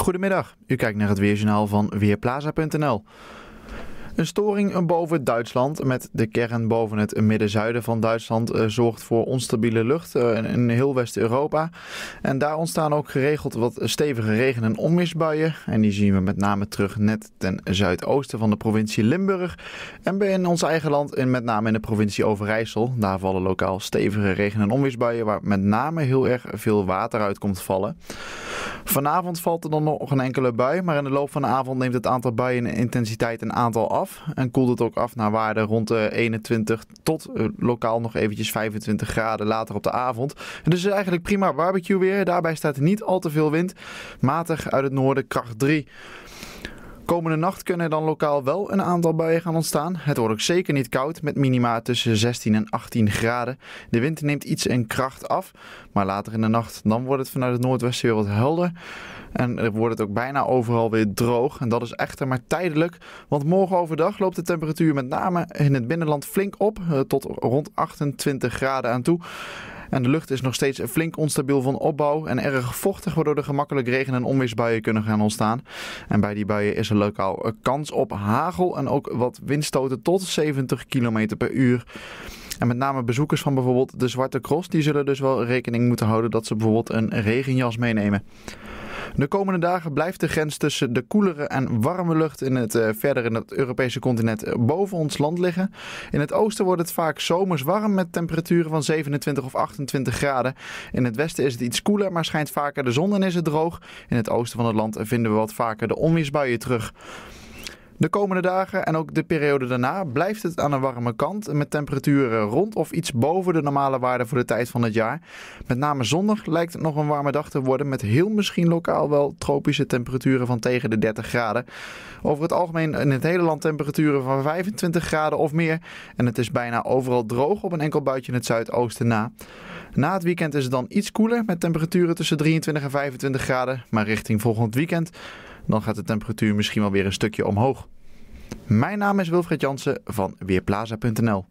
Goedemiddag, u kijkt naar het Weerjournaal van Weerplaza.nl. Een storing boven Duitsland met de kern boven het midden-zuiden van Duitsland eh, zorgt voor onstabiele lucht eh, in heel West-Europa. En daar ontstaan ook geregeld wat stevige regen- en onweersbuien. En die zien we met name terug net ten zuidoosten van de provincie Limburg. En in ons eigen land, en met name in de provincie Overijssel. Daar vallen lokaal stevige regen- en onweersbuien waar met name heel erg veel water uit komt vallen. Vanavond valt er dan nog een enkele bui, maar in de loop van de avond neemt het aantal buien in intensiteit een aantal af. En koelt het ook af naar waarden rond de 21 tot eh, lokaal nog eventjes 25 graden later op de avond. En dus is eigenlijk prima barbecue weer. Daarbij staat niet al te veel wind. Matig uit het noorden kracht 3. Komende nacht kunnen er dan lokaal wel een aantal buien gaan ontstaan. Het wordt ook zeker niet koud, met minima tussen 16 en 18 graden. De wind neemt iets in kracht af, maar later in de nacht dan wordt het vanuit het noordwesten weer wat helder. En wordt het ook bijna overal weer droog. En dat is echter maar tijdelijk. Want morgen overdag loopt de temperatuur met name in het binnenland flink op. Eh, tot rond 28 graden aan toe. En de lucht is nog steeds flink onstabiel van opbouw en erg vochtig, waardoor er gemakkelijk regen- en onweersbuien kunnen gaan ontstaan. En bij die buien is er lokaal kans op hagel en ook wat windstoten tot 70 km per uur. En met name bezoekers van bijvoorbeeld de Zwarte Cross, die zullen dus wel rekening moeten houden dat ze bijvoorbeeld een regenjas meenemen. De komende dagen blijft de grens tussen de koelere en warme lucht in het, eh, verder in het Europese continent boven ons land liggen. In het oosten wordt het vaak zomers warm met temperaturen van 27 of 28 graden. In het westen is het iets koeler, maar schijnt vaker de zon en is het droog. In het oosten van het land vinden we wat vaker de onweersbuien terug. De komende dagen en ook de periode daarna blijft het aan de warme kant met temperaturen rond of iets boven de normale waarde voor de tijd van het jaar. Met name zondag lijkt het nog een warme dag te worden met heel misschien lokaal wel tropische temperaturen van tegen de 30 graden. Over het algemeen in het hele land temperaturen van 25 graden of meer en het is bijna overal droog op een enkel buitje in het zuidoosten na. Na het weekend is het dan iets koeler met temperaturen tussen 23 en 25 graden, maar richting volgend weekend dan gaat de temperatuur misschien wel weer een stukje omhoog. Mijn naam is Wilfred Jansen van Weerplaza.nl.